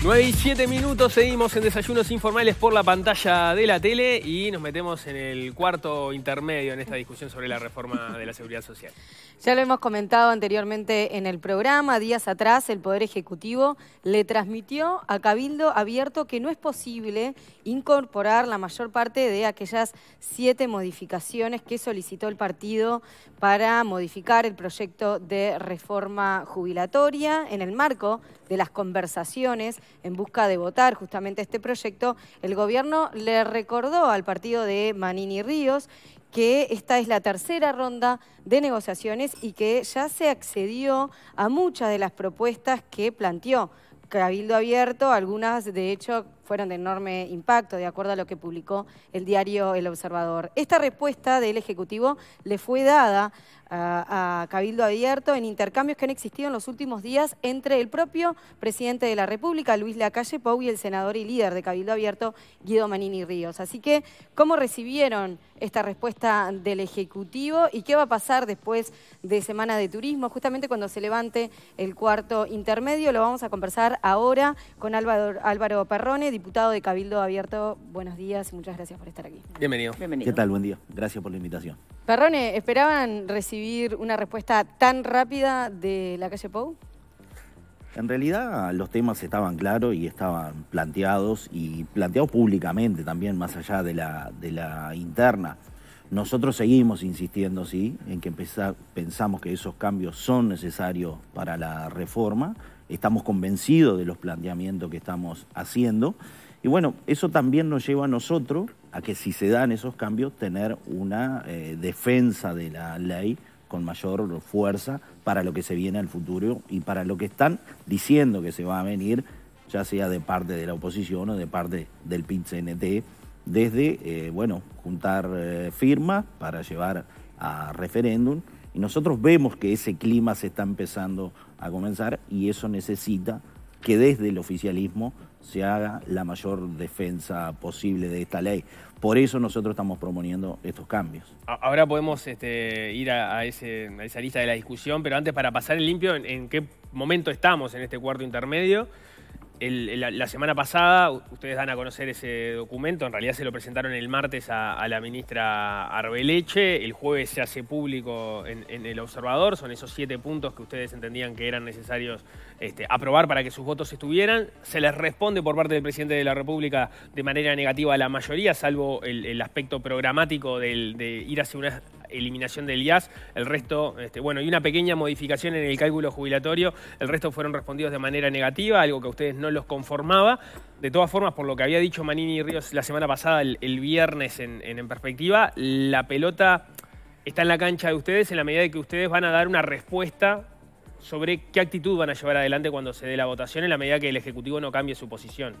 9 y 7 minutos, seguimos en desayunos informales por la pantalla de la tele y nos metemos en el cuarto intermedio en esta discusión sobre la reforma de la seguridad social. Ya lo hemos comentado anteriormente en el programa, días atrás el Poder Ejecutivo le transmitió a Cabildo abierto que no es posible incorporar la mayor parte de aquellas siete modificaciones que solicitó el partido para modificar el proyecto de reforma jubilatoria en el marco de las conversaciones en busca de votar justamente este proyecto, el gobierno le recordó al partido de Manini Ríos que esta es la tercera ronda de negociaciones y que ya se accedió a muchas de las propuestas que planteó Cabildo Abierto, algunas de hecho fueron de enorme impacto, de acuerdo a lo que publicó el diario El Observador. Esta respuesta del Ejecutivo le fue dada ah, a, Cabildo Abierto en intercambios que han existido en los últimos días entre el propio presidente de la República, Luis Lacalle Pou, y el senador y líder de Cabildo Abierto, Guido Manini Ríos. Así que, ¿cómo recibieron esta respuesta del Ejecutivo y qué va a pasar después de Semana de Turismo? Justamente cuando se levante el cuarto intermedio, lo vamos a conversar ahora con Álvaro, Álvaro Perrone, diputado de Cabildo Abierto. Buenos días y muchas gracias por estar aquí. Bienvenido. ¿Qué tal? Buen día. Gracias por la invitación. Perrone, ¿esperaban recibir una respuesta tan rápida de la calle Pou? En realidad los temas estaban claros y estaban planteados y planteados públicamente también, más allá de la, de la interna. Nosotros seguimos insistiendo, sí, en que pensamos que esos cambios son necesarios para la reforma, estamos convencidos de los planteamientos que estamos haciendo. Y bueno, eso también nos lleva a nosotros a que si se dan esos cambios, tener una eh, defensa de la ley con mayor fuerza para lo que se viene al futuro y para lo que están diciendo que se va a venir, ya sea de parte de la oposición o de parte del PIT-CNT, desde, eh, bueno, juntar eh, firmas para llevar a referéndum. Y nosotros vemos que ese clima se está empezando a comenzar y eso necesita que desde el oficialismo se haga la mayor defensa posible de esta ley. Por eso nosotros estamos proponiendo estos cambios. Ahora podemos este, ir a, ese, esa lista de la discusión, pero antes para pasar el limpio, en qué momento estamos en este cuarto intermedio? la, semana pasada ustedes dan a conocer ese documento, en realidad se lo presentaron el martes a, la ministra Arbeleche, el jueves se hace público en, el observador, son esos siete puntos que ustedes entendían que eran necesarios este, aprobar para que sus votos estuvieran, se les responde por parte del presidente de la República de manera negativa a la mayoría, salvo el, aspecto programático de ir hacia una eliminación del IAS, el resto, este, bueno, y una pequeña modificación en el cálculo jubilatorio, el resto fueron respondidos de manera negativa, algo que a ustedes no los conformaba. De todas formas, por lo que había dicho Manini y Ríos la semana pasada, el, viernes en, perspectiva, la pelota está en la cancha de ustedes en la medida de que ustedes van a dar una respuesta sobre qué actitud van a llevar adelante cuando se dé la votación en la medida que el Ejecutivo no cambie su posición.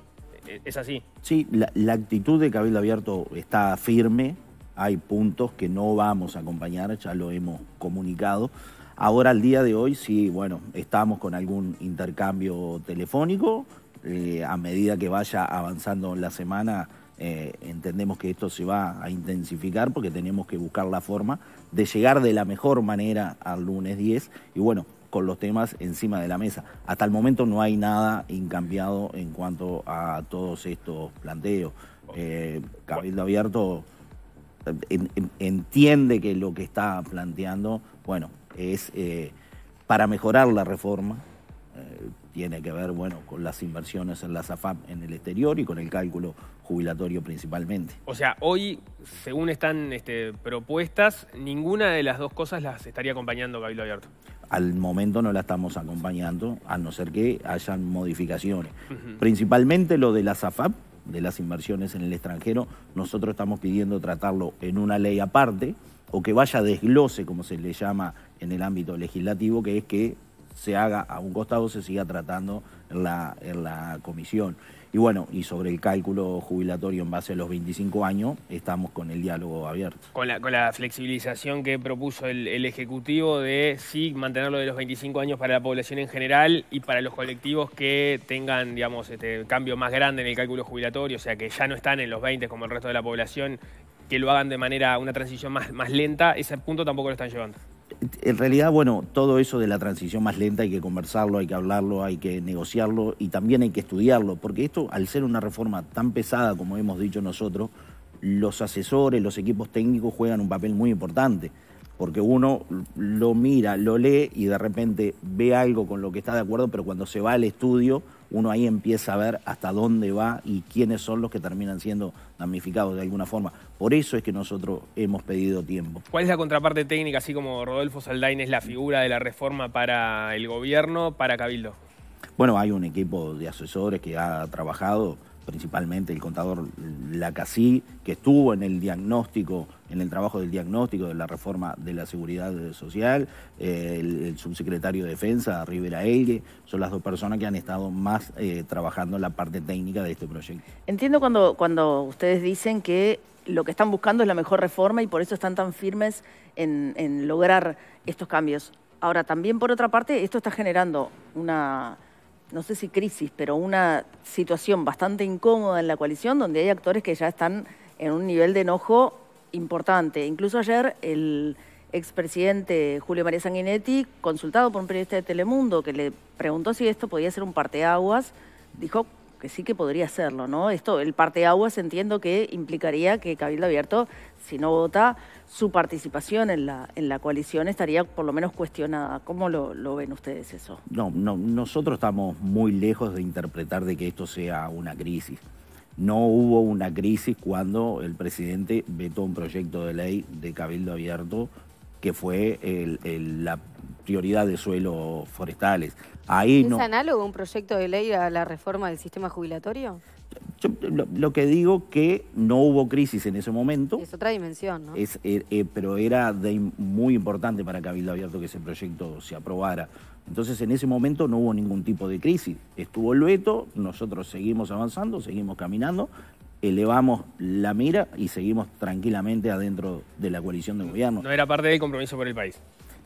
E, e, ¿Es así? Sí, la, la actitud de Cabildo Abierto está firme, hay puntos que no vamos a acompañar, ya lo hemos comunicado. Ahora, al día de hoy, sí, bueno, estamos con algún intercambio telefónico. Eh, a medida que vaya avanzando la semana, eh, entendemos que esto se va a intensificar porque tenemos que buscar la forma de llegar de la mejor manera al lunes 10. Y bueno, con los temas encima de la mesa. Hasta el momento no hay nada incambiado en cuanto a todos estos planteos. Eh, Cabildo Abierto entiende que lo que está planteando, bueno, es eh, para mejorar la reforma, eh, tiene que ver, bueno, con las inversiones en la SAFAP en el exterior y con el cálculo jubilatorio principalmente. O sea, hoy, según están este, propuestas, ninguna de las dos cosas las estaría acompañando Cabildo Abierto. Al momento no la estamos acompañando, a no ser que hayan modificaciones. Principalmente lo de la SAFAP, de las inversiones en el extranjero, nosotros estamos pidiendo tratarlo en una ley aparte o que vaya desglose, como se le llama en el ámbito legislativo, que es que se haga a un costado, se siga tratando en la, en la comisión. Y bueno, y sobre el cálculo jubilatorio en base a los 25 años, estamos con el diálogo abierto. Con la, flexibilización que propuso el, Ejecutivo de sí mantenerlo de los 25 años para la población en general y para los colectivos que tengan, digamos, este cambio más grande en el cálculo jubilatorio, o sea, que ya no están en los 20 como el resto de la población, que lo hagan de manera, una transición más, más lenta, ese punto tampoco lo están llevando en realidad, bueno, todo eso de la transición más lenta hay que conversarlo, hay que hablarlo, hay que negociarlo y también hay que estudiarlo, porque esto, al ser una reforma tan pesada como hemos dicho nosotros, los asesores, los equipos técnicos juegan un papel muy importante, porque uno lo mira, lo lee y de repente ve algo con lo que está de acuerdo, pero cuando se va al estudio uno ahí empieza a ver hasta dónde va y quiénes son los que terminan siendo damnificados de alguna forma. Por eso es que nosotros hemos pedido tiempo. ¿Cuál es la contraparte técnica, así como Rodolfo Saldain es la figura de la reforma para el gobierno, para Cabildo? Bueno, hay un equipo de asesores que ha trabajado, principalmente el contador Lacasí, que estuvo en el diagnóstico en el trabajo del diagnóstico de la reforma de la seguridad social, el, subsecretario de Defensa, Rivera Elgue, son las dos personas que han estado más trabajando eh, trabajando la parte técnica de este proyecto. Entiendo cuando, cuando ustedes dicen que lo que están buscando es la mejor reforma y por eso están tan firmes en, en lograr estos cambios. Ahora, también por otra parte, esto está generando una no sé si crisis, pero una situación bastante incómoda en la coalición donde hay actores que ya están en un nivel de enojo importante. Incluso ayer el expresidente Julio María Sanguinetti, consultado por un periodista de Telemundo que le preguntó si esto podía ser un parteaguas, dijo que sí que podría serlo. ¿no? Esto, el parteaguas entiendo que implicaría que Cabildo Abierto, si no vota, su participación en la, en la coalición estaría por lo menos cuestionada. ¿Cómo lo, ven ustedes eso? No, no, nosotros estamos muy lejos de interpretar de que esto sea una crisis. No hubo una crisis cuando el presidente vetó un proyecto de ley de cabildo abierto que fue la prioridad de suelos forestales. ¿Es análogo un proyecto de ley a la reforma del sistema jubilatorio? lo, que digo que no hubo crisis en ese momento. Es otra dimensión, ¿no? Es, eh, eh, pero era de, muy importante para Cabildo Abierto que ese proyecto se aprobara. Entonces en ese momento no hubo ningún tipo de crisis. Estuvo el veto, nosotros seguimos avanzando, seguimos caminando, elevamos la mira y seguimos tranquilamente adentro de la coalición de gobierno. No era parte del compromiso por el país.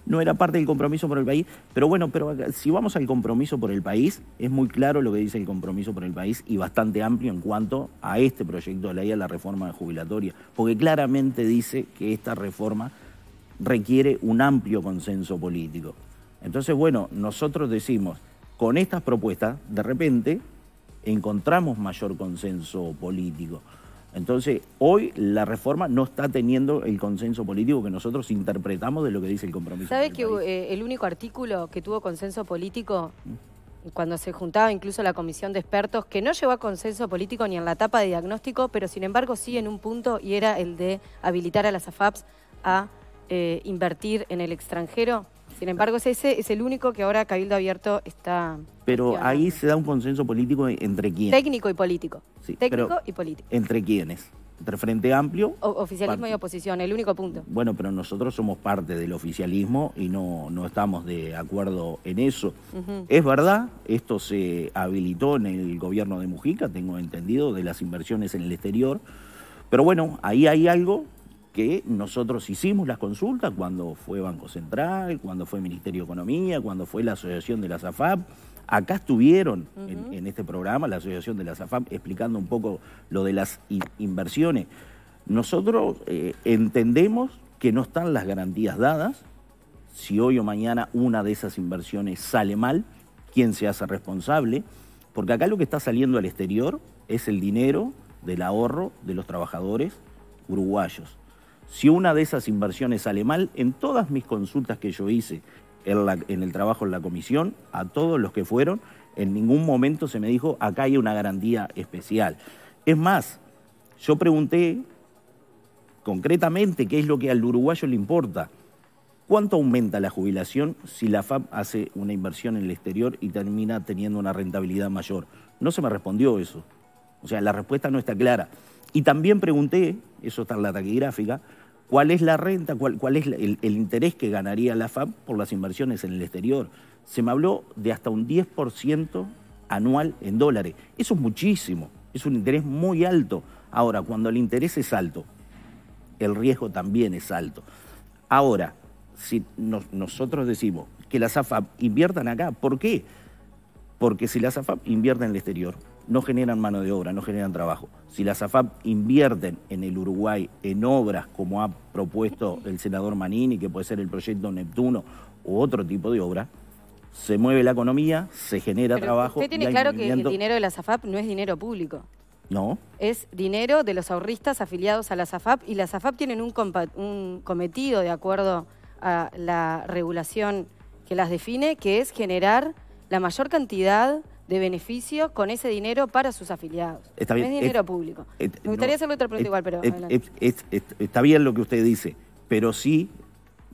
No era parte del compromiso por el país, pero bueno, pero si vamos al compromiso por el país, es muy claro lo que dice el compromiso por el país y bastante amplio en cuanto a este proyecto de ley, a la reforma jubilatoria, porque claramente dice que esta reforma requiere un amplio consenso político. Entonces, bueno, nosotros decimos, con estas propuestas, de repente, encontramos mayor consenso político. Entonces, hoy la reforma no está teniendo el consenso político que nosotros interpretamos de lo que dice el compromiso. ¿Sabes que eh, el único artículo que tuvo consenso político, mm. cuando se juntaba incluso la comisión de expertos, que no llegó a consenso político ni en la etapa de diagnóstico, pero sin embargo sí en un punto, y era el de habilitar a las AFAPs a eh, invertir en el extranjero? Sin embargo, ese es el único que ahora Cabildo Abierto está... Pero ahí se da un consenso político entre quiénes. Técnico y político. Sí, Técnico y político. ¿Entre quiénes? Entre Frente Amplio. oficialismo y oposición, el único punto. Bueno, pero nosotros somos parte del oficialismo y no, no estamos de acuerdo en eso. Es verdad, esto se habilitó en el gobierno de Mujica, tengo entendido, de las inversiones en el exterior. Pero bueno, ahí hay algo que nosotros hicimos las consultas cuando fue Banco Central, cuando fue Ministerio de Economía, cuando fue la Asociación de la SAFAP. Acá estuvieron en, este programa la Asociación de la SAFAP explicando un poco lo de las inversiones. Nosotros eh, entendemos que no están las garantías dadas. Si hoy o mañana una de esas inversiones sale mal, ¿quién se hace responsable? Porque acá lo que está saliendo al exterior es el dinero del ahorro de los trabajadores uruguayos si una de esas inversiones sale mal, en todas mis consultas que yo hice en, el trabajo en la comisión, a todos los que fueron, en ningún momento se me dijo, acá hay una garantía especial. Es más, yo pregunté concretamente qué es lo que al uruguayo le importa. ¿Cuánto aumenta la jubilación si la FAP hace una inversión en el exterior y termina teniendo una rentabilidad mayor? No se me respondió eso. O sea, la respuesta no está clara. Y también pregunté, eso está en la taquigráfica, cuál es la renta, cuál, es el, interés que ganaría la FAB por las inversiones en el exterior. Se me habló de hasta un 10% anual en dólares. Eso es muchísimo, es un interés muy alto. Ahora, cuando el interés es alto, el riesgo también es alto. Ahora, si nosotros decimos que las AFAP inviertan acá, ¿por qué? Porque si las AFAP invierten en el exterior, no generan mano de obra, no generan trabajo. Si las AFAP invierten en el Uruguay en obras como ha propuesto el senador Manini, que puede ser el proyecto Neptuno u otro tipo de obra, se mueve la economía, se genera trabajo. Usted tiene claro que el dinero de las AFAP no es dinero público. No. Es dinero de los ahorristas afiliados a las AFAP y las AFAP tienen un cometido de acuerdo a la regulación que las define, que es generar la mayor cantidad de beneficio con ese dinero para sus afiliados. es dinero público. Eh, Me gustaría hacerle otra pregunta igual, pero... está bien lo que usted dice, pero sí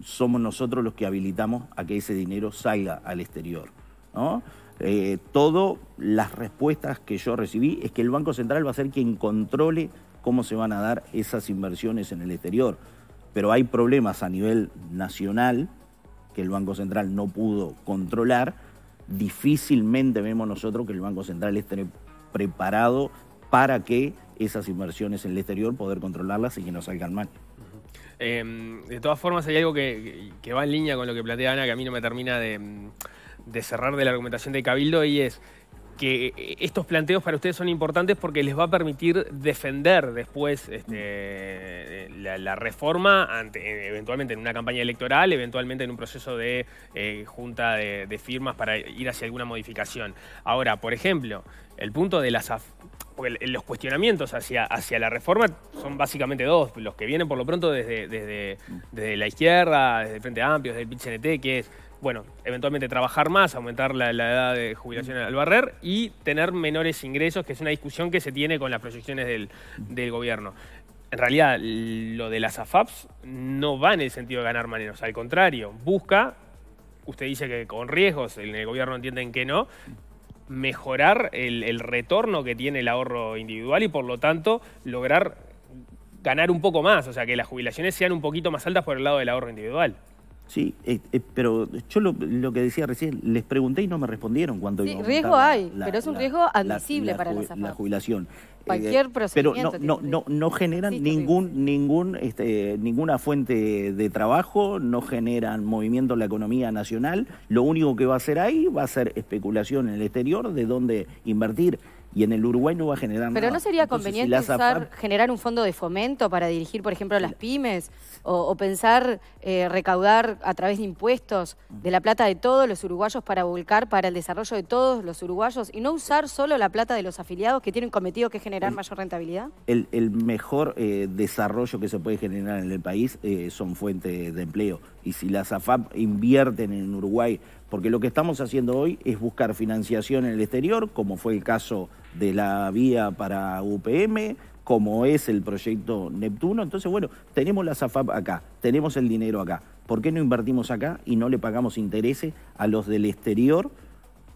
somos nosotros los que habilitamos a que ese dinero salga al exterior. ¿no? Eh, las respuestas que yo recibí es que el Banco Central va a ser quien controle cómo se van a dar esas inversiones en el exterior. Pero hay problemas a nivel nacional que el Banco Central no pudo controlar difícilmente vemos nosotros que el Banco Central esté preparado para que esas inversiones en el exterior, poder controlarlas y que no salgan mal. Em, de todas formas, hay algo que, va en línea con lo que plantea Ana, que a mí no me termina de cerrar de la argumentación de Cabildo, y es que eh, estos planteos para ustedes son importantes porque les va a permitir defender después este, eh, la, reforma ante, eh, eventualmente en una campaña electoral, eventualmente en un proceso de junta de, firmas para ir hacia alguna modificación. Ahora, por ejemplo, el punto de las... los cuestionamientos hacia, hacia la reforma son básicamente dos, los que vienen por lo pronto desde, desde, la izquierda, desde el Frente Amplio, desde el que es bueno, eventualmente trabajar más, aumentar la, edad de jubilación mm. al barrer y tener menores ingresos, que es una discusión que se tiene con las proyecciones del, gobierno. En realidad, lo de las AFAPs no va en el sentido de ganar maneros, al contrario, busca, usted dice que con riesgos, en el gobierno entienden que no, mejorar el retorno que tiene el ahorro individual y por lo tanto lograr ganar un poco más, o sea, que las jubilaciones sean un poquito más altas por el lado del ahorro individual. Sí, eh, eh, pero yo lo, que decía recién, les pregunté y no me respondieron cuando... Sí, riesgo hay, pero es un riesgo admisible para La jubilación. Cualquier procedimiento. Eh, pero no, no, no, generan ningún, ningún, este, ninguna fuente de trabajo, no generan movimiento en la economía nacional. Lo único que va a hacer ahí va a ser especulación en el exterior de dónde invertir y en el Uruguay no va a generar Pero no sería conveniente generar un fondo de fomento para dirigir, por ejemplo, las pymes o, pensar eh, recaudar a través de impuestos de la plata de todos los uruguayos para volcar para el desarrollo de todos los uruguayos y no usar solo la plata de los afiliados que tienen cometido que generar mayor rentabilidad? El, mejor eh, desarrollo que se puede generar en el país eh, son fuentes de empleo y si las AFAP invierten en Uruguay, porque lo que estamos haciendo hoy es buscar financiación en el exterior, como fue el caso de la vía para UPM, como es el proyecto Neptuno. Entonces, bueno, tenemos las AFAP acá, tenemos el dinero acá. ¿Por qué no invertimos acá y no le pagamos intereses a los del exterior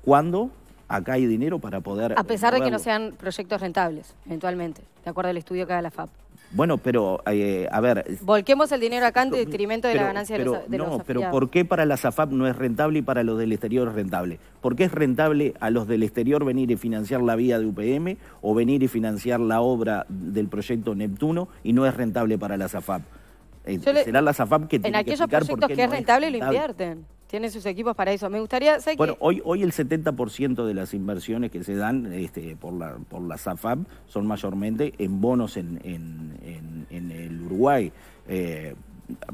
cuando acá hay dinero para poder... A pesar de que no sean proyectos rentables, eventualmente, de acuerdo al estudio que haga la AFAP. Bueno, pero, eh, a ver... Volquemos el dinero acá en detrimento de la ganancia de los, de No, pero ¿por qué para la SAFAP no es rentable y para los del exterior es rentable? ¿Por qué es rentable a los del exterior venir y financiar la vía de UPM o venir y financiar la obra del proyecto Neptuno y no es rentable para la SAFAP? Eh, será la SAFAP que tiene que En aquellos proyectos que es rentable, rentable lo invierten. Tiene sus equipos para eso. Me gustaría... bueno, hoy, hoy el 70% de las inversiones que se dan este, por, la, por la SAFAP son mayormente en bonos en, el Uruguay. Eh,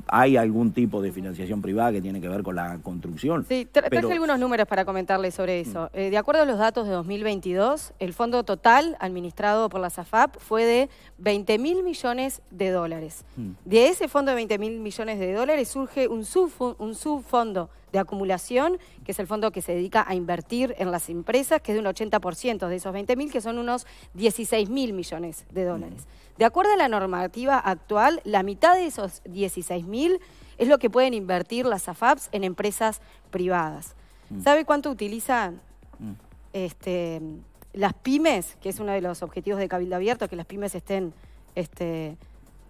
hay algún tipo de financiación privada que tiene que ver con la construcción. Sí, traje algunos números para comentarles sobre mm. eso. Eh, de acuerdo a los datos de 2022, el fondo total administrado por la SAFAP fue de 20 mil millones de dólares. Mm. De ese fondo de 20 mil millones de dólares surge un, subfondo de acumulación, que es el fondo que se dedica a invertir en las empresas, que es de un 80% de esos 20.000, que son unos 16.000 millones de dólares. De acuerdo a la normativa actual, la mitad de esos 16.000 es lo que pueden invertir las AFAPs en empresas privadas. Mm. ¿Sabe cuánto utilizan mm. este, las pymes? Que es uno de los objetivos de Cabildo Abierto, que las pymes estén... Este,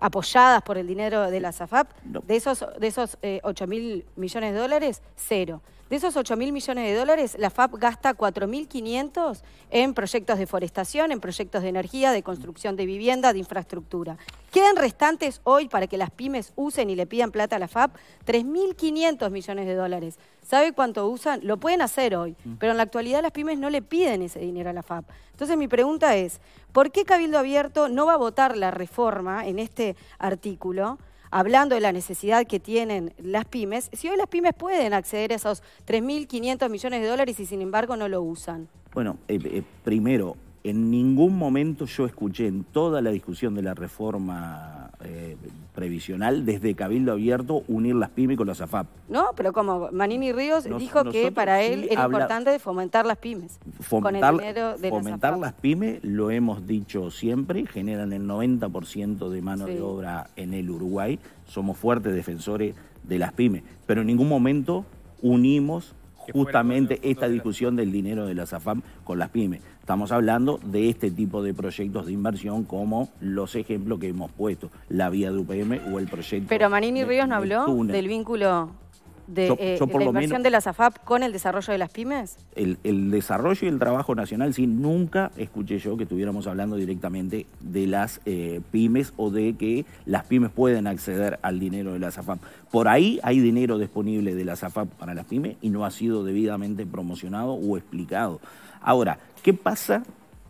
apoyadas por el dinero de la SAFAP, de esos, de esos eh, mil millones de dólares, cero. De esos 8 mil millones de dólares, la FAP gasta 4.500 en proyectos de forestación, en proyectos de energía, de construcción de vivienda, de infraestructura. Quedan restantes hoy para que las pymes usen y le pidan plata a la FAP 3.500 millones de dólares. ¿Sabe cuánto usan? Lo pueden hacer hoy, mm. pero en la actualidad las pymes no le piden ese dinero a la FAP. Entonces mi pregunta es, ¿Por qué Cabildo Abierto no va a votar la reforma en este artículo? hablando de la necesidad que tienen las pymes, si hoy las pymes pueden acceder a esos 3.500 millones de dólares y sin embargo no lo usan. Bueno, eh, eh, primero, en ningún momento yo escuché en toda la discusión de la reforma eh, previsional desde Cabildo Abierto unir las pymes con las AFAP. No, pero como Manini Ríos dijo que para él era importante fomentar las pymes. Fomentar, fomentar las, pymes, lo hemos dicho siempre, generan el 90% de mano de obra en el Uruguay. Somos fuertes defensores de las pymes, pero en ningún momento unimos justamente esta discusión del dinero de las Afam con las pymes. Estamos hablando de este tipo de proyectos de inversión como los ejemplos que hemos puesto, la vía de UPM o el proyecto. Pero Marini Ríos no habló del vínculo eh, de, la inversión de las AFAP con el desarrollo de las pymes? El, desarrollo y el trabajo nacional, sí, nunca escuché yo que estuviéramos hablando directamente de las eh, pymes o de que las pymes pueden acceder al dinero de la AFAP. Por ahí hay dinero disponible de la AFAP para las pymes y no ha sido debidamente promocionado o explicado. Ahora, ¿qué pasa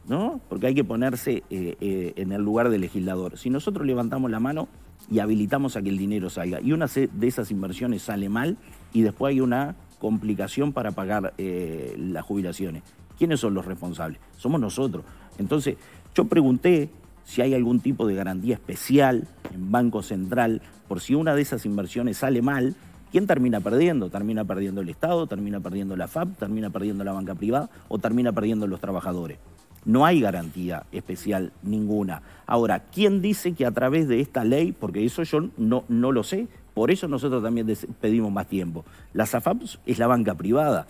¿no? Porque hay que ponerse eh, en el lugar del legislador. Si nosotros levantamos la mano, y habilitamos a que el dinero salga. Y una de esas inversiones sale mal y después hay una complicación para pagar eh, las jubilaciones. ¿Quiénes son los responsables? Somos nosotros. Entonces, yo pregunté si hay algún tipo de garantía especial en Banco Central por si una de esas inversiones sale mal, ¿quién termina perdiendo? ¿Termina perdiendo el Estado? ¿Termina perdiendo la FAP? ¿Termina perdiendo la banca privada? ¿O termina perdiendo los trabajadores? No hay garantía especial ninguna. Ahora, ¿quién dice que a través de esta ley, porque eso yo no, no lo sé, por eso nosotros también pedimos más tiempo. La SAFAP es la banca privada.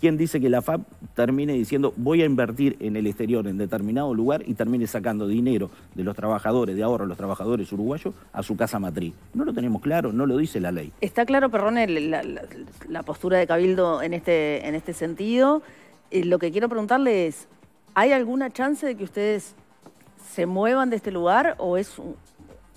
¿Quién dice que la FAP termine diciendo voy a invertir en el exterior, en determinado lugar, y termine sacando dinero de los trabajadores, de ahorro a los trabajadores uruguayos, a su casa matriz? No lo tenemos claro, no lo dice la ley. Está claro, Perrone, la, postura de Cabildo en este, en este sentido. Eh, lo que quiero preguntarle es, ¿Hay alguna chance de que ustedes se muevan de este lugar o, es,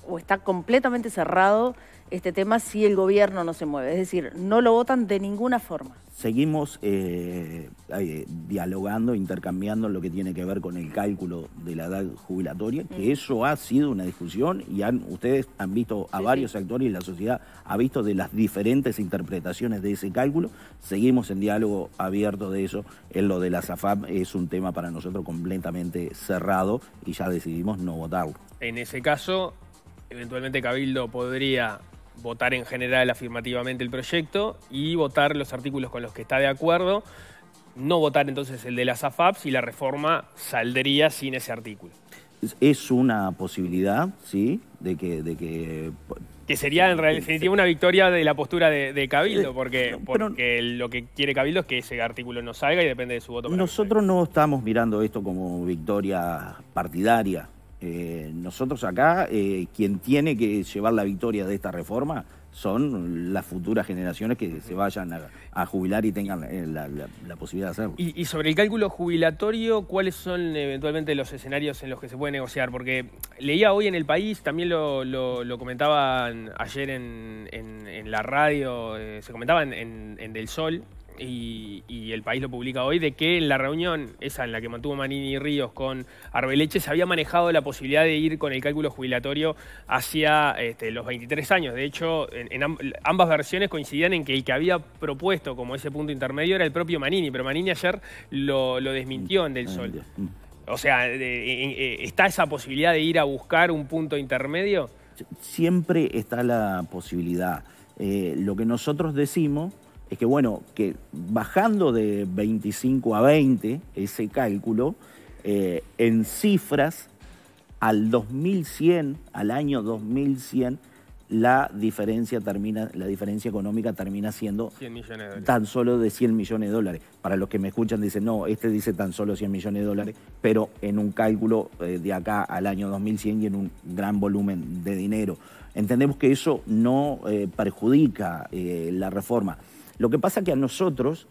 o está completamente cerrado este tema si el gobierno no se mueve. Es decir, no lo votan de ninguna forma. Seguimos eh, eh, dialogando, intercambiando lo que tiene que ver con el cálculo de la edad jubilatoria, que mm. eso ha sido una discusión y han, ustedes han visto a varios actores y la sociedad ha visto de las diferentes interpretaciones de ese cálculo. Seguimos en diálogo abierto de eso. En lo de la SAFAP es un tema para nosotros completamente cerrado y ya decidimos no votarlo. En ese caso, eventualmente Cabildo podría votar en general afirmativamente el proyecto y votar los artículos con los que está de acuerdo, no votar entonces el de las AFAPs y la reforma saldría sin ese artículo. Es una posibilidad, ¿sí? De que, de que sería en definitiva una victoria de la postura de, Cabildo, eh, porque, porque lo que quiere Cabildo es que ese artículo no salga y depende de su voto. Nosotros no estamos mirando esto como victoria partidaria. Eh, nosotros acá, eh, quien tiene que llevar la victoria de esta reforma son las futuras generaciones que se vayan a, jubilar y tengan eh, la, posibilidad de hacerlo. Y, sobre el cálculo jubilatorio, ¿cuáles son eventualmente los escenarios en los que se puede negociar? Porque leía hoy en el país, también lo, lo, comentaban ayer en, la radio, se comentaba en, en Del Sol, y, el país lo publica hoy, de que en la reunión esa en la que mantuvo Manini y Ríos con Arbeleche se había manejado la posibilidad de ir con el cálculo jubilatorio hacia este, los 23 años. De hecho, en, ambas versiones coincidían en que el que había propuesto como ese punto intermedio era el propio Manini, pero Manini ayer lo, desmintió en Del Sol. Mm. O sea, eh, ¿está esa posibilidad de ir a buscar un punto intermedio? Siempre está la posibilidad. Eh, lo que nosotros decimos es que, bueno, que bajando de 25 a 20 ese cálculo, eh, en cifras, al 2100, al año 2100, la diferencia, termina, la diferencia económica termina siendo tan solo de 100 millones de dólares. Para los que me escuchan dicen, no, este dice tan solo 100 millones de dólares, pero en un cálculo eh, de acá al año 2100 y en un gran volumen de dinero. Entendemos que eso no eh, perjudica la reforma. Lo que pasa es que a nosotros,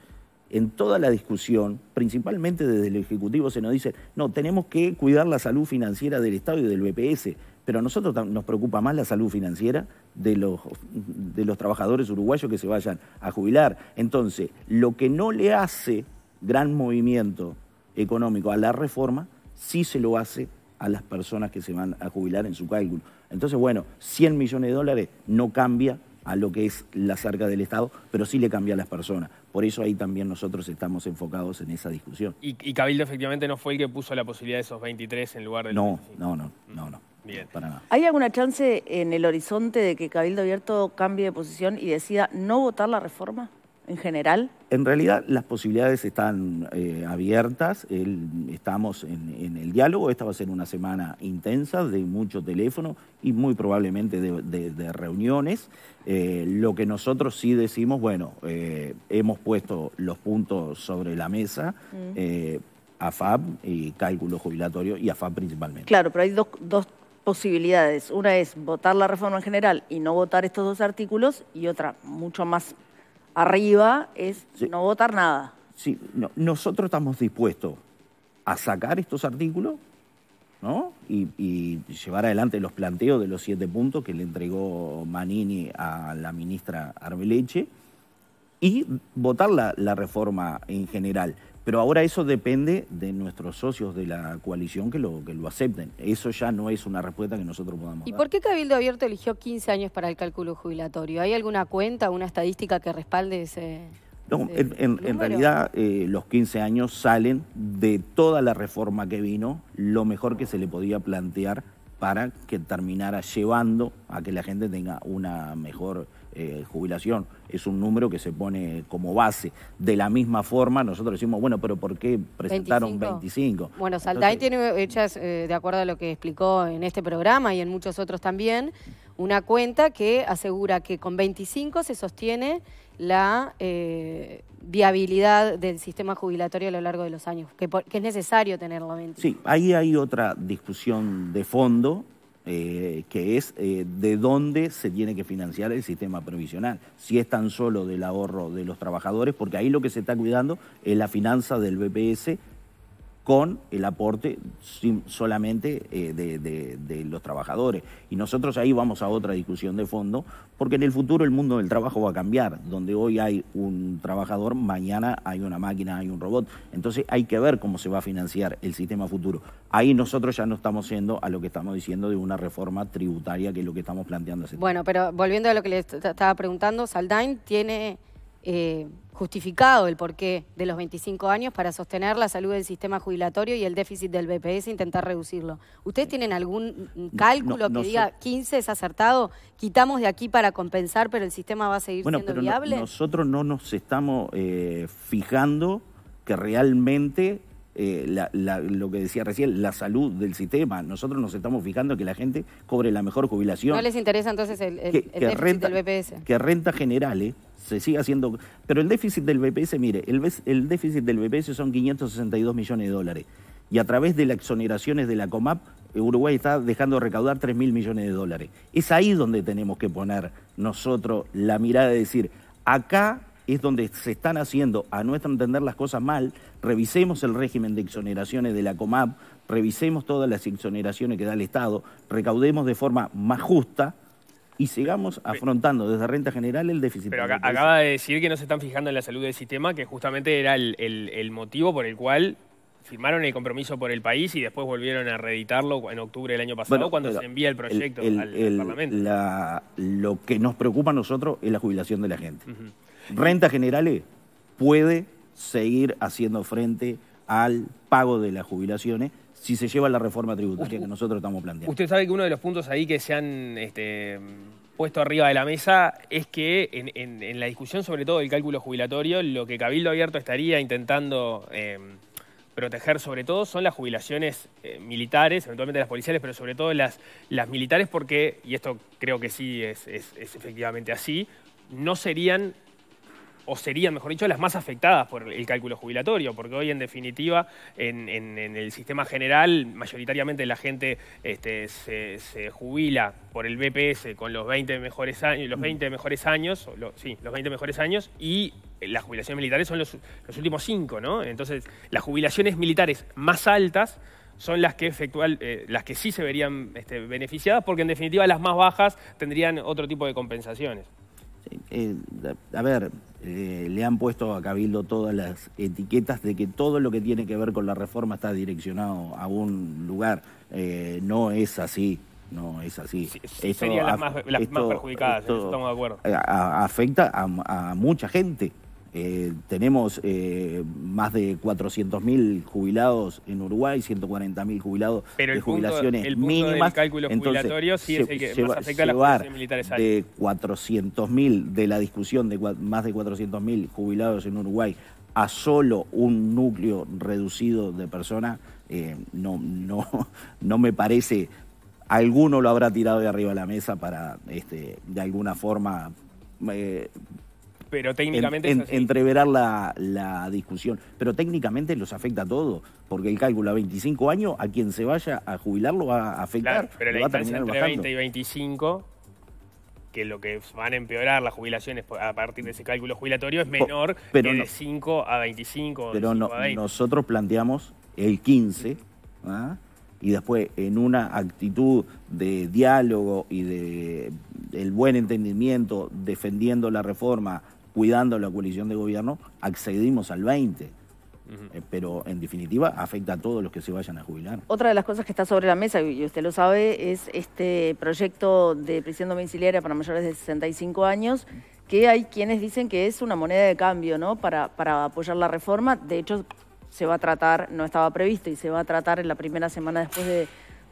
en toda la discusión, principalmente desde el Ejecutivo, se nos dice, no, tenemos que cuidar la salud financiera del Estado y del BPS, pero a nosotros nos preocupa más la salud financiera de los, de los trabajadores uruguayos que se vayan a jubilar. Entonces, lo que no le hace gran movimiento económico a la reforma, sí se lo hace a las personas que se van a jubilar en su cálculo. Entonces, bueno, 100 millones de dólares no cambia a lo que es la cerca del Estado, pero sí le cambia a las personas. Por eso ahí también nosotros estamos enfocados en esa discusión. Y, Cabildo efectivamente no fue el que puso la posibilidad de esos 23 en lugar de... No, no, no, no, no. Mm, bien. nada. ¿Hay alguna chance en el horizonte de que Cabildo Abierto cambie de posición y decida no votar la reforma? en general? En realidad las posibilidades están eh, abiertas, estamos en, el diálogo, esta va a ser una semana intensa de mucho teléfono y muy probablemente de, reuniones. Eh, lo que nosotros sí decimos, bueno, eh, hemos puesto los puntos sobre la mesa. Mm. a FAB y cálculo jubilatorio y a FAB principalmente. Claro, pero hay dos, dos posibilidades. Una es votar la reforma en general y no votar estos dos artículos y otra mucho más arriba es no votar nada. Sí, nosotros estamos dispuestos a sacar estos artículos ¿no? y, llevar adelante los planteos de los siete puntos que le entregó Manini a la ministra Arbeleche y votar la reforma en general. Pero ahora eso depende de nuestros socios de la coalición que lo, que lo acepten. Eso ya no es una respuesta que nosotros podamos ¿Y por qué Cabildo Abierto eligió 15 años para el cálculo jubilatorio? ¿Hay alguna cuenta, una estadística que respalde ese.? No, en, realidad eh, los 15 años salen de toda la reforma que vino, lo mejor que se le podía plantear para que terminara llevando a que la gente tenga una mejor eh, jubilación es un número que se pone como base. De la misma forma, nosotros decimos, bueno, pero ¿por qué presentaron 25? Bueno, Saldain tiene hechas, eh, de acuerdo a lo que explicó en este programa y en muchos otros también, una cuenta que asegura que con 25 se sostiene la eh, viabilidad del sistema jubilatorio a lo largo de los años, que, que es necesario tenerlo en Sí, ahí hay otra discusión de fondo eh, que es eh, de dónde se tiene que financiar el sistema previsional. Si es tan solo del ahorro de los trabajadores, porque ahí lo que se está cuidando es la finanza del BPS con el aporte solamente eh, de, los trabajadores. Y nosotros ahí vamos a otra discusión de fondo, porque en el futuro el mundo del trabajo va a cambiar. Donde hoy hay un trabajador, mañana hay una máquina, hay un robot. Entonces hay que ver cómo se va a financiar el sistema futuro. Ahí nosotros ya no estamos yendo a lo que estamos diciendo de una reforma tributaria, que es lo que estamos planteando. Bueno, pero volviendo a lo que le estaba preguntando, Saldain tiene... Eh, justificado el porqué de los 25 años para sostener la salud del sistema jubilatorio y el déficit del BPS e intentar reducirlo. ¿Ustedes tienen algún cálculo que diga 15 es acertado, quitamos de aquí para compensar, pero el sistema va a seguir siendo viable? nosotros no nos estamos eh, fijando que realmente eh, lo que decía recién, la salud del sistema. Nosotros nos estamos fijando que la gente cobre la mejor jubilación. ¿No les interesa entonces el, déficit del BPS? Que renta generales se sigue haciendo. Pero el déficit del BPS, mire, el, déficit del BPS son 562 millones de dólares. Y a través de las exoneraciones de la COMAP, Uruguay está dejando recaudar 3 mil millones de dólares. Es ahí donde tenemos que poner nosotros la mirada de decir, acá es donde se están haciendo, a nuestro entender, las cosas mal. Revisemos el régimen de exoneraciones de la COMAP, revisemos todas las exoneraciones que da el Estado, recaudemos de forma más justa y sigamos afrontando desde renta general el déficit. Pero acaba de decir que no se están fijando en la salud del sistema, que justamente era el, motivo por el cual firmaron el compromiso por el país y después volvieron a reeditarlo en octubre del año pasado cuando se envía el proyecto al, Parlamento. lo que nos preocupa a nosotros es la jubilación de la gente. Renta General Rentas generales puede seguir haciendo frente al pago de las jubilaciones si se lleva la reforma tributaria que nosotros estamos planteando. Usted sabe que uno de los puntos ahí que se han este, puesto arriba de la mesa es que en, la discusión sobre todo del cálculo jubilatorio, lo que Cabildo Abierto estaría intentando em, proteger sobre todo son las jubilaciones eh, militares, eventualmente las policiales, pero sobre todo las, militares porque, y esto creo que sí es efectivamente así, no serían o serían, mejor dicho, las más afectadas por el cálculo jubilatorio, porque hoy, en definitiva, en, el sistema general, mayoritariamente la gente este, se, jubila por el BPS con los 20 mejores años, los 20 mejores años, sí, los 20 mejores años, y las jubilaciones militares son los, últimos cinco, ¿no? Entonces, las jubilaciones militares más altas son las que efectual, eh, las que sí se verían este, beneficiadas, porque en definitiva las más bajas tendrían otro tipo de compensaciones. Eh, a ver, eh, le han puesto a Cabildo todas las etiquetas de que todo lo que tiene que ver con la reforma está direccionado a un lugar. Eh, no es así. No, es así. serían las, más, las más perjudicadas, estamos de acuerdo. afecta a, a mucha gente. Eh, tenemos eh, más de 400.000 jubilados en Uruguay, 140.000 jubilados de jubilaciones el mínimo cálculo jubilatorio sí es el que más afecta a militares. De 400.000, de la discusión de más de 400.000 jubilados en Uruguay a solo un núcleo reducido de personas, eh, no, no, no me parece. Alguno lo habrá tirado de arriba a la mesa para, este, de alguna forma, pero técnicamente. entreverar la, discusión. Pero técnicamente los afecta a todos. porque el cálculo a 25 años, a quien se vaya a jubilar lo va a afectar. Claro, pero la entre 20 y 25 que lo que van a empeorar las jubilaciones a partir de ese cálculo jubilatorio es menor pero que de 5 a 25. Pero no, nosotros planteamos el 15, ¿ah? y después en una actitud de diálogo y de el buen entendimiento defendiendo la reforma cuidando la coalición de gobierno, accedimos al 20. Eh, pero en definitiva afecta a todos los que se vayan a jubilar. Otra de las cosas que está sobre la mesa, y usted lo sabe, es este proyecto de prisión domiciliaria para mayores de 65 años, que hay quienes dicen que es una moneda de cambio ¿no? para, para apoyar la reforma. De hecho, se va a tratar, no estaba previsto, y se va a tratar en la primera semana después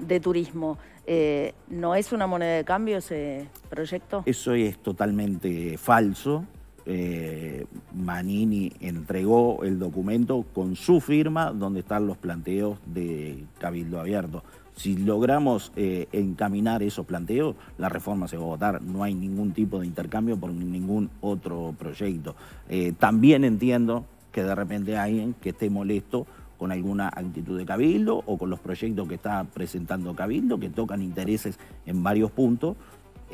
de, turismo. Eh, ¿No es una moneda de cambio ese proyecto? Eso es totalmente falso. Eh, Manini entregó el documento con su firma donde están los planteos de Cabildo Abierto. Si logramos eh, encaminar esos planteos, la reforma se va a votar. No hay ningún tipo de intercambio por ningún otro proyecto. Eh, también entiendo que de repente hay alguien que esté molesto con alguna actitud de Cabildo o con los proyectos que está presentando Cabildo, que tocan intereses en varios puntos,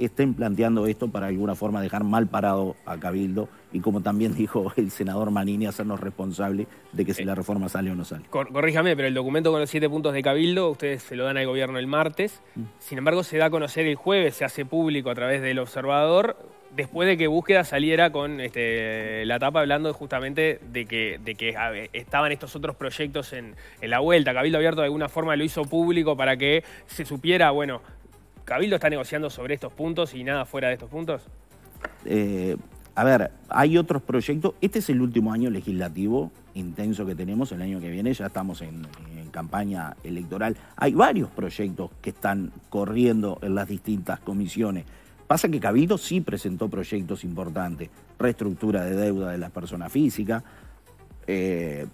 estén planteando esto para alguna forma dejar mal parado a Cabildo y como también dijo el senador Manini, hacernos responsable de que si la reforma sale o no sale. corríjame, pero el documento con los siete puntos de Cabildo, ustedes se lo dan al gobierno el martes, mm. sin embargo se da a conocer el jueves, se hace público a través del observador, después de que Búsqueda saliera con este, la tapa hablando justamente de que, de que estaban estos otros proyectos en, la vuelta. Cabildo Abierto de alguna forma lo hizo público para que se supiera, bueno, Cabildo está negociando sobre estos puntos y nada fuera de estos puntos? Eh, a ver, hay otros proyectos. Este es el último año legislativo intenso que tenemos. El año que viene ya estamos en, campaña electoral. Hay varios proyectos que están corriendo en las distintas comisiones. Pasa que Cabildo sí presentó proyectos importantes. Reestructura de deuda de las personas físicas. Eh,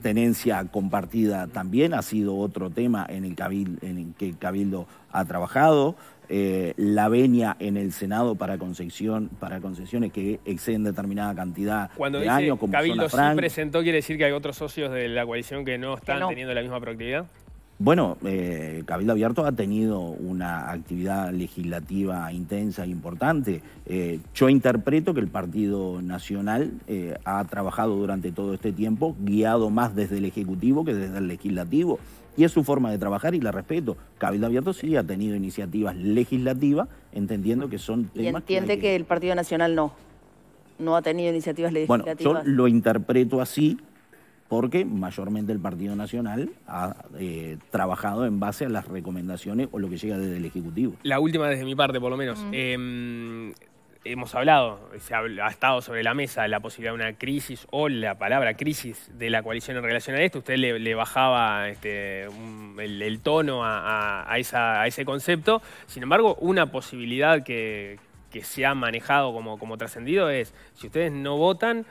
tenencia compartida también ha sido otro tema en el, cabildo, en que Cabildo ha trabajado. Eh, la venia en el Senado para para concesiones que exceden determinada cantidad Cuando de Cabildo presentó, quiere decir que hay otros socios de la coalición que no están teniendo la misma proactividad. Bueno, eh, Cabildo Abierto ha tenido una actividad legislativa intensa e importante. Eh, yo interpreto que el Partido Nacional eh, ha trabajado durante todo este tiempo guiado más desde el Ejecutivo que desde el Legislativo. Y es su forma de trabajar y la respeto. Cabildo Abierto sí ha tenido iniciativas legislativas, entendiendo que son... Temas y entiende que, que el Partido Nacional no, no ha tenido iniciativas legislativas. Bueno, yo lo interpreto así, porque mayormente el Partido Nacional ha eh, trabajado en base a las recomendaciones o lo que llega desde el Ejecutivo. La última desde mi parte, por lo menos. Mm. Em, hemos hablado, ha, estado sobre la mesa la posibilidad de una crisis o la palabra crisis de la coalición en relación a esto. Usted le, bajaba este, el, tono a, ese concepto. Sin embargo, una posibilidad que, se ha manejado como trascendido es, si ustedes no votan,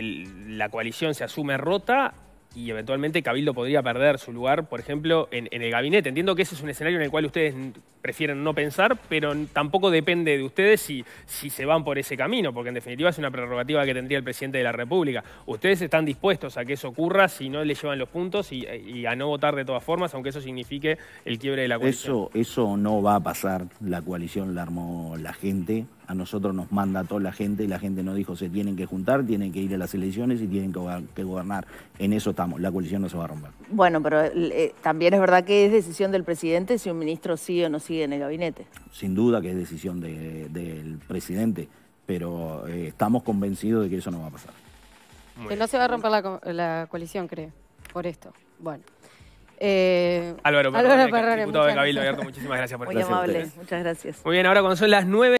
la coalición se asume rota y eventualmente Cabildo podría perder su lugar, por ejemplo, en, el gabinete. Entiendo que ese es un escenario en el cual ustedes prefieren no pensar, pero tampoco depende de ustedes si, se van por ese camino, porque en definitiva es una prerrogativa que tendría el presidente de la República. Ustedes están dispuestos a que eso ocurra si no le llevan los puntos y, a no votar de todas formas, aunque eso signifique el quiebre de la coalición. Eso, eso no va a pasar. La coalición la armó la gente a nosotros nos manda la gente y la gente nos dijo se tienen que juntar, tienen que ir a las elecciones y tienen que, gobernar. En eso estamos, la coalición no se va a romper. Bueno, pero eh, también es verdad que es decisión del presidente si un ministro sigue o no sigue en el gabinete. Sin duda que es decisión del presidente, pero eh, estamos convencidos de que eso no va a pasar. que no se va a romper la, coalición, creo, por esto. Bueno. Eh, Álvaro, Álvaro diputado de Cabildo muchísimas gracias por Muy este amable, muchas gracias. Muy bien, ahora cuando son las nueve